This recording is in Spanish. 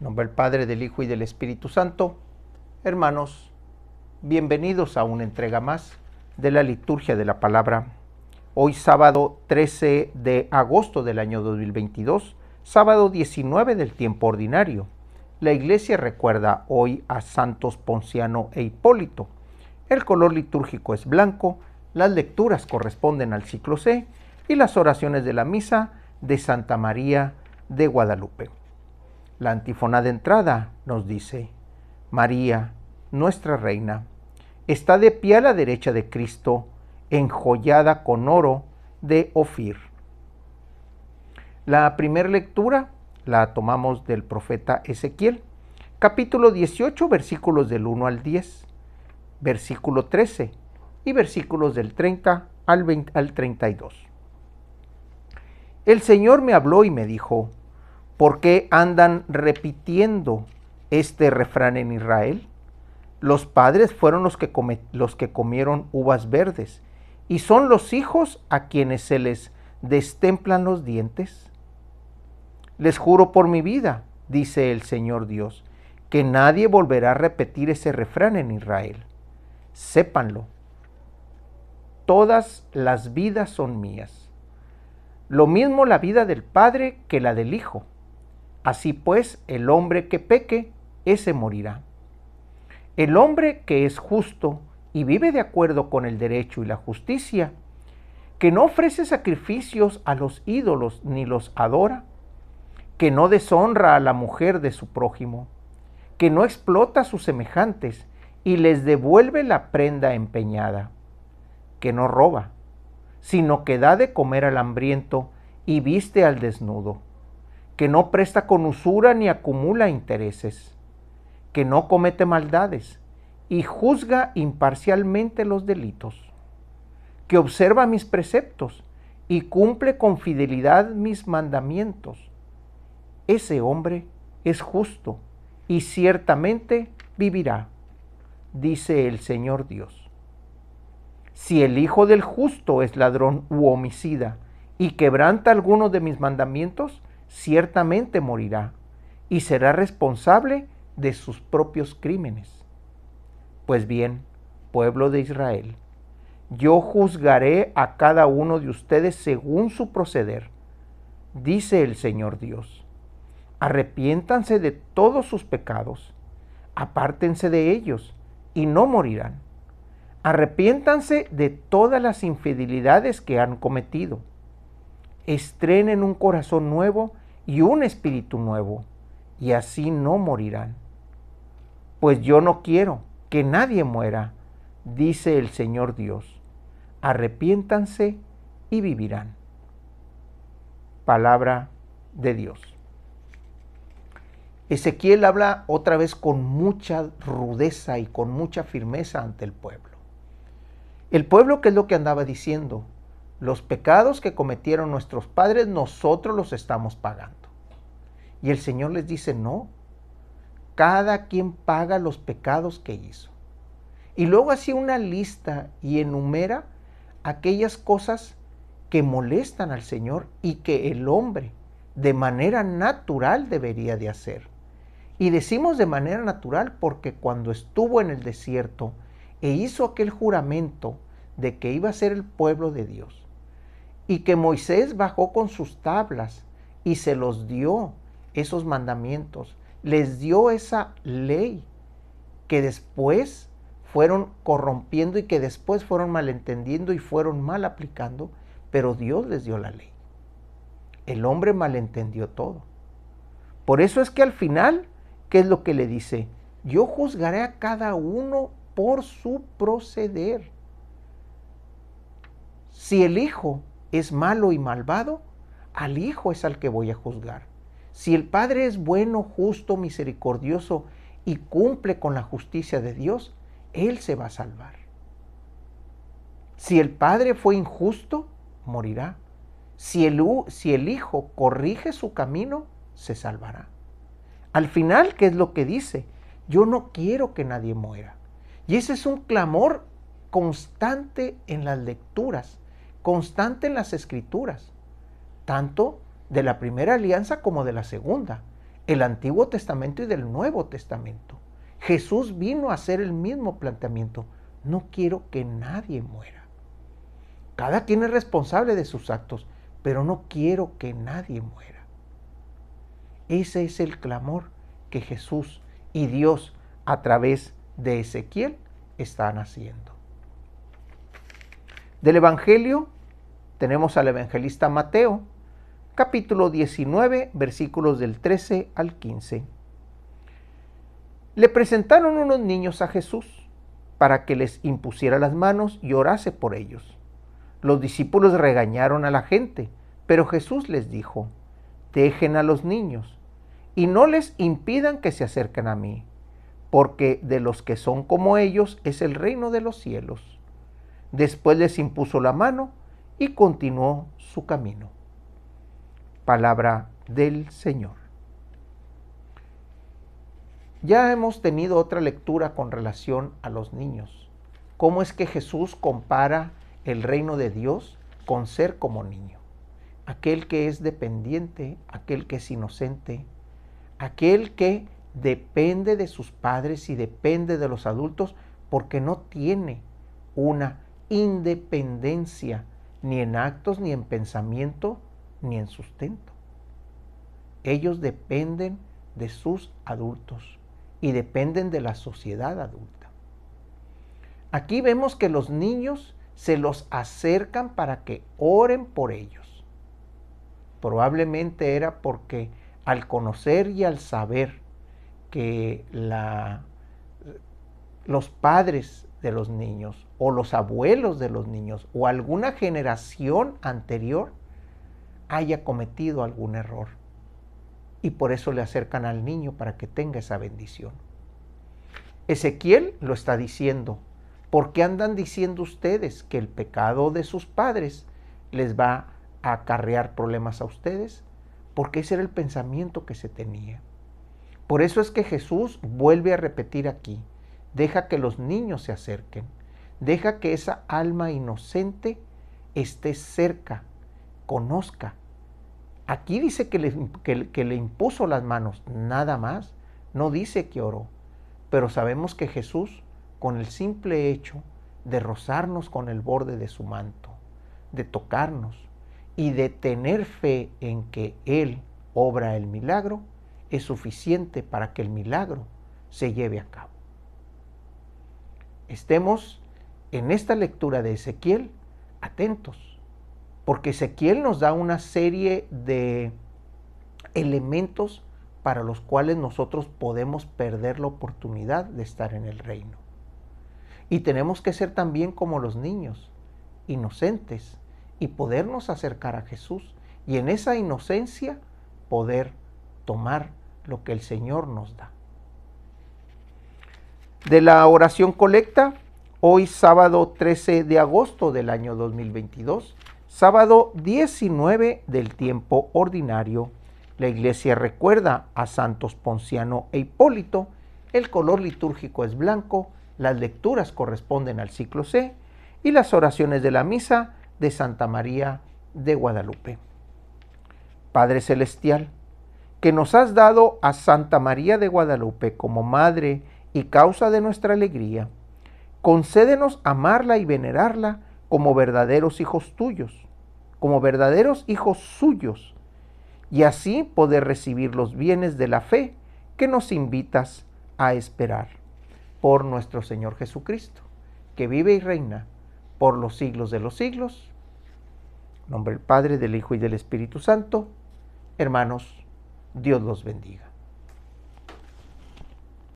nombre del Padre, del Hijo y del Espíritu Santo. Hermanos, bienvenidos a una entrega más de la liturgia de la palabra. Hoy sábado 13 de agosto del año 2022, sábado 19 del tiempo ordinario. La iglesia recuerda hoy a santos Ponciano e Hipólito. El color litúrgico es blanco, las lecturas corresponden al ciclo C y las oraciones de la misa de Santa María de Guadalupe. La antífona de entrada nos dice, María, nuestra reina, está de pie a la derecha de Cristo, enjollada con oro de Ofir. La primera lectura la tomamos del profeta Ezequiel, capítulo 18, versículos del 1 al 10, versículo 13 y versículos del 30 al, al 32. El Señor me habló y me dijo, ¿Por qué andan repitiendo este refrán en Israel? Los padres fueron los que, los que comieron uvas verdes y son los hijos a quienes se les destemplan los dientes. Les juro por mi vida, dice el Señor Dios, que nadie volverá a repetir ese refrán en Israel. Sépanlo. Todas las vidas son mías. Lo mismo la vida del Padre que la del Hijo Así pues, el hombre que peque, ese morirá. El hombre que es justo y vive de acuerdo con el derecho y la justicia, que no ofrece sacrificios a los ídolos ni los adora, que no deshonra a la mujer de su prójimo, que no explota a sus semejantes y les devuelve la prenda empeñada, que no roba, sino que da de comer al hambriento y viste al desnudo que no presta con usura ni acumula intereses, que no comete maldades y juzga imparcialmente los delitos, que observa mis preceptos y cumple con fidelidad mis mandamientos. Ese hombre es justo y ciertamente vivirá, dice el Señor Dios. Si el Hijo del Justo es ladrón u homicida y quebranta alguno de mis mandamientos, ciertamente morirá y será responsable de sus propios crímenes. Pues bien, pueblo de Israel, yo juzgaré a cada uno de ustedes según su proceder, dice el Señor Dios. Arrepiéntanse de todos sus pecados, apártense de ellos y no morirán. Arrepiéntanse de todas las infidelidades que han cometido. Estrenen un corazón nuevo y un espíritu nuevo, y así no morirán. Pues yo no quiero que nadie muera, dice el Señor Dios. Arrepiéntanse y vivirán. Palabra de Dios. Ezequiel habla otra vez con mucha rudeza y con mucha firmeza ante el pueblo. El pueblo, ¿qué es lo que andaba diciendo? Los pecados que cometieron nuestros padres, nosotros los estamos pagando. Y el Señor les dice, no, cada quien paga los pecados que hizo. Y luego hace una lista y enumera aquellas cosas que molestan al Señor y que el hombre de manera natural debería de hacer. Y decimos de manera natural porque cuando estuvo en el desierto e hizo aquel juramento de que iba a ser el pueblo de Dios, y que Moisés bajó con sus tablas y se los dio esos mandamientos, les dio esa ley que después fueron corrompiendo y que después fueron malentendiendo y fueron mal aplicando, pero Dios les dio la ley. El hombre malentendió todo. Por eso es que al final, ¿qué es lo que le dice? Yo juzgaré a cada uno por su proceder. Si el Hijo es malo y malvado, al Hijo es al que voy a juzgar. Si el Padre es bueno, justo, misericordioso y cumple con la justicia de Dios, Él se va a salvar. Si el Padre fue injusto, morirá. Si el, si el Hijo corrige su camino, se salvará. Al final, ¿qué es lo que dice? Yo no quiero que nadie muera. Y ese es un clamor constante en las lecturas constante en las escrituras, tanto de la primera alianza como de la segunda, el Antiguo Testamento y del Nuevo Testamento. Jesús vino a hacer el mismo planteamiento. No quiero que nadie muera. Cada quien es responsable de sus actos, pero no quiero que nadie muera. Ese es el clamor que Jesús y Dios a través de Ezequiel están haciendo. Del Evangelio tenemos al evangelista Mateo, capítulo 19, versículos del 13 al 15. Le presentaron unos niños a Jesús para que les impusiera las manos y orase por ellos. Los discípulos regañaron a la gente, pero Jesús les dijo, dejen a los niños y no les impidan que se acerquen a mí, porque de los que son como ellos es el reino de los cielos. Después les impuso la mano y continuó su camino. Palabra del Señor. Ya hemos tenido otra lectura con relación a los niños. ¿Cómo es que Jesús compara el reino de Dios con ser como niño? Aquel que es dependiente, aquel que es inocente, aquel que depende de sus padres y depende de los adultos porque no tiene una independencia ni en actos, ni en pensamiento, ni en sustento. Ellos dependen de sus adultos y dependen de la sociedad adulta. Aquí vemos que los niños se los acercan para que oren por ellos. Probablemente era porque al conocer y al saber que la, los padres de los niños o los abuelos de los niños o alguna generación anterior haya cometido algún error. Y por eso le acercan al niño para que tenga esa bendición. Ezequiel lo está diciendo. ¿Por qué andan diciendo ustedes que el pecado de sus padres les va a acarrear problemas a ustedes? Porque ese era el pensamiento que se tenía. Por eso es que Jesús vuelve a repetir aquí, deja que los niños se acerquen, deja que esa alma inocente esté cerca, conozca. Aquí dice que le, que, le impuso las manos, nada más, no dice que oró, pero sabemos que Jesús, con el simple hecho de rozarnos con el borde de su manto, de tocarnos y de tener fe en que Él obra el milagro, es suficiente para que el milagro se lleve a cabo estemos en esta lectura de Ezequiel atentos, porque Ezequiel nos da una serie de elementos para los cuales nosotros podemos perder la oportunidad de estar en el reino. Y tenemos que ser también como los niños, inocentes, y podernos acercar a Jesús y en esa inocencia poder tomar lo que el Señor nos da de la oración colecta, hoy sábado 13 de agosto del año 2022, sábado 19 del tiempo ordinario. La iglesia recuerda a santos Ponciano e Hipólito, el color litúrgico es blanco, las lecturas corresponden al ciclo C y las oraciones de la misa de Santa María de Guadalupe. Padre Celestial, que nos has dado a Santa María de Guadalupe como Madre y causa de nuestra alegría, concédenos amarla y venerarla como verdaderos hijos tuyos, como verdaderos hijos suyos, y así poder recibir los bienes de la fe que nos invitas a esperar por nuestro Señor Jesucristo, que vive y reina por los siglos de los siglos. nombre del Padre, del Hijo y del Espíritu Santo. Hermanos, Dios los bendiga.